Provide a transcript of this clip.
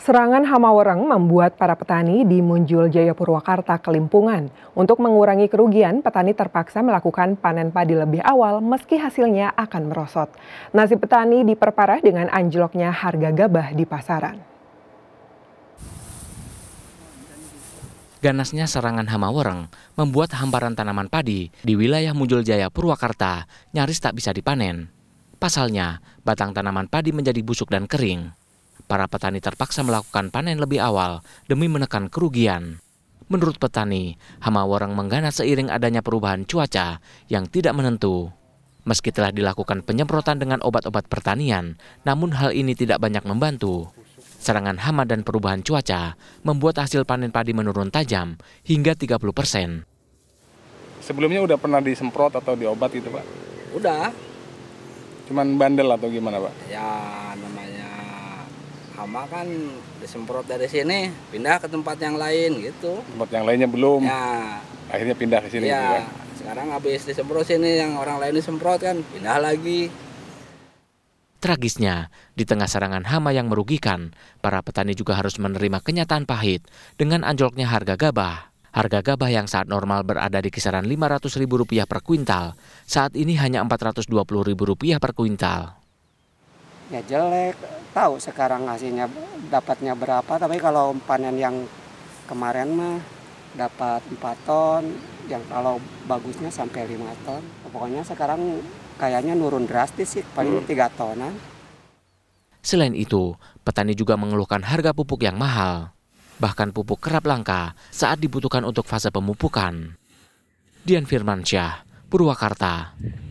Serangan hama wereng membuat para petani di Munjul Jaya Purwakarta kelimpungan. Untuk mengurangi kerugian, petani terpaksa melakukan panen padi lebih awal meski hasilnya akan merosot. Nasib petani diperparah dengan anjloknya harga gabah di pasaran. Ganasnya serangan hama wereng membuat hamparan tanaman padi di wilayah Munjul Jaya Purwakarta nyaris tak bisa dipanen. Pasalnya, batang tanaman padi menjadi busuk dan kering. Para petani terpaksa melakukan panen lebih awal demi menekan kerugian. Menurut petani, hama warang mengganas seiring adanya perubahan cuaca yang tidak menentu. Meski telah dilakukan penyemprotan dengan obat-obat pertanian, namun hal ini tidak banyak membantu. Serangan hama dan perubahan cuaca membuat hasil panen padi menurun tajam hingga 30 persen. Sebelumnya udah pernah disemprot atau diobat gitu Pak? Udah. Cuman bandel atau gimana Pak? Ya namanya hama kan disemprot dari sini pindah ke tempat yang lain gitu tempat yang lainnya belum ya akhirnya pindah ke sini ya juga. sekarang habis disemprot sini yang orang lain disemprot kan pindah lagi Tragisnya, di tengah serangan hama yang merugikan, para petani juga harus menerima kenyataan pahit dengan anjloknya harga gabah. Harga gabah yang saat normal berada di kisaran Rp500.000 per kuintal, saat ini hanya Rp420.000 per kuintal ya jelek tahu sekarang hasilnya dapatnya berapa tapi kalau panen yang kemarin mah dapat 4 ton yang kalau bagusnya sampai 5 ton pokoknya sekarang kayaknya nurun drastis sih paling hmm. tiga 3 tonan Selain itu, petani juga mengeluhkan harga pupuk yang mahal. Bahkan pupuk kerap langka saat dibutuhkan untuk fase pemupukan. Dian Firmansyah, Purwakarta.